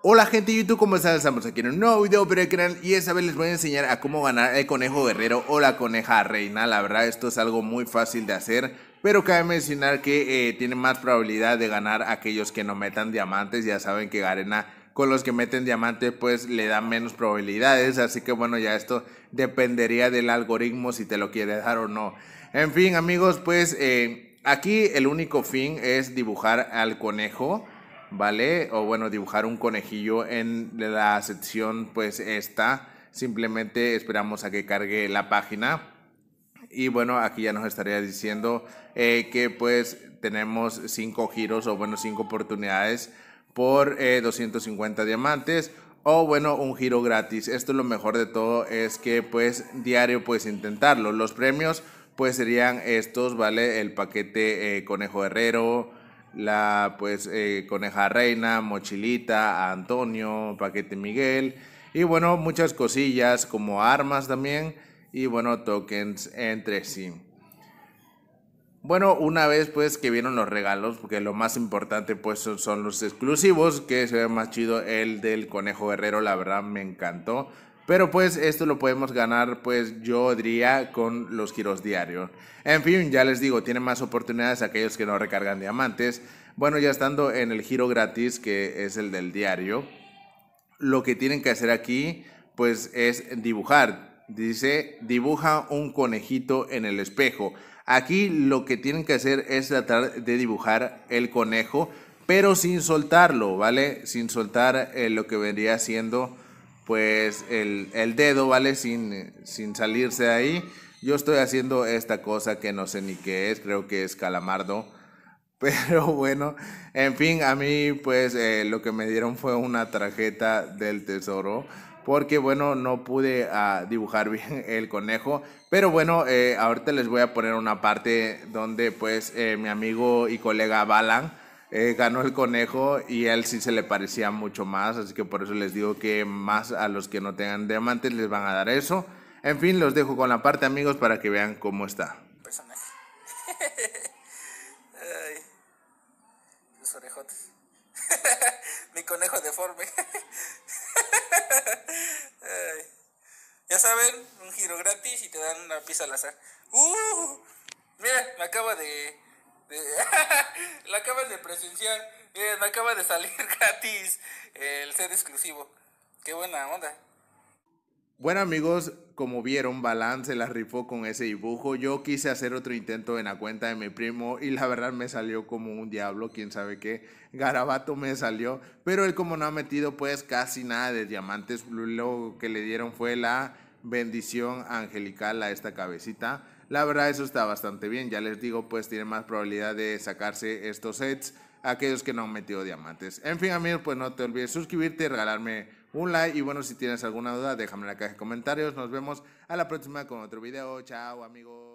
Hola gente de YouTube, ¿cómo están? Estamos aquí en un nuevo video pero el canal y esta vez les voy a enseñar a cómo ganar el conejo guerrero o la coneja reina. La verdad esto es algo muy fácil de hacer, pero cabe mencionar que eh, más probabilidad de ganar aquellos que no metan diamantes. Ya saben que Garena con los que meten diamantes, pues le dan menos probabilidades, así que bueno ya esto dependería del algoritmo si te lo quiere dar o no. En fin amigos pues eh, aquí el único fin es dibujar al conejo. ¿vale? O bueno, dibujar un conejillo en la sección pues esta. Simplemente esperamos a que cargue la página. Y bueno, aquí ya nos estaría diciendo eh, que pues tenemos cinco giros o bueno, cinco oportunidades por 250 eh, diamantes o bueno, un giro gratis. Esto es lo mejor de todo es que pues diario puedes intentarlo. Los premios pues serían estos, ¿vale? El paquete eh, conejo herrero, la pues eh, Coneja Reina, Mochilita, Antonio, Paquete Miguel y bueno, muchas cosillas como armas también y bueno, tokens entre sí. Bueno, una vez pues que vieron los regalos, porque lo más importante pues son los exclusivos, que se ve más chido el del conejo guerrero, la verdad me encantó. Pero pues esto lo podemos ganar, pues yo diría, con los giros diarios. En fin, ya les digo, tienen más oportunidades aquellos que no recargan diamantes. Bueno, ya estando en el giro gratis, que es el del diario, lo que tienen que hacer aquí, pues es dibujar. Dice, dibuja un conejito en el espejo. Aquí lo que tienen que hacer es tratar de dibujar el conejo, pero sin soltarlo, ¿vale? Sin soltar eh, lo que vendría siendo pues el, dedo, ¿vale? Eh, sin, salirse de ahí. Yo estoy haciendo esta cosa que no sé ni qué es, creo que es calamardo. Pero bueno, en fin, a mí pues eh, lo que me dieron fue una tarjeta del tesoro. Porque bueno, no pude ah, dibujar bien el conejo. Pero bueno, eh, ahorita les voy a poner una parte donde pues mi amigo y colega Balan eh, ganó el conejo y a él sí se le parecía mucho más, así que por eso les digo que más a los que no tengan diamantes les van a dar eso. En fin, los dejo con la parte amigos para que vean cómo está. los orejotes. Mi conejo deforme. Ya saben, un giro gratis y te dan una pizza al azar. Uh, mira, me acaba de la acabas de presenciar. me acaba de salir gratis el set exclusivo. Qué buena onda. Bueno amigos, como vieron, Balán se la rifó con ese dibujo. Yo quise hacer otro intento en la cuenta de mi primo y la verdad me salió como un diablo, quién sabe qué. Garabato me salió, pero él como no ha metido pues casi nada de diamantes, lo que le dieron fue la bendición angelical a esta cabecita. La verdad eso está bastante bien, ya les digo, pues tiene más probabilidad de sacarse estos sets aquellos que no han metido diamantes. En fin amigos, pues no te olvides suscribirte, regalarme un like y bueno, si tienes alguna duda déjame en la caja de comentarios. Nos vemos a la próxima con otro video. Chao amigos.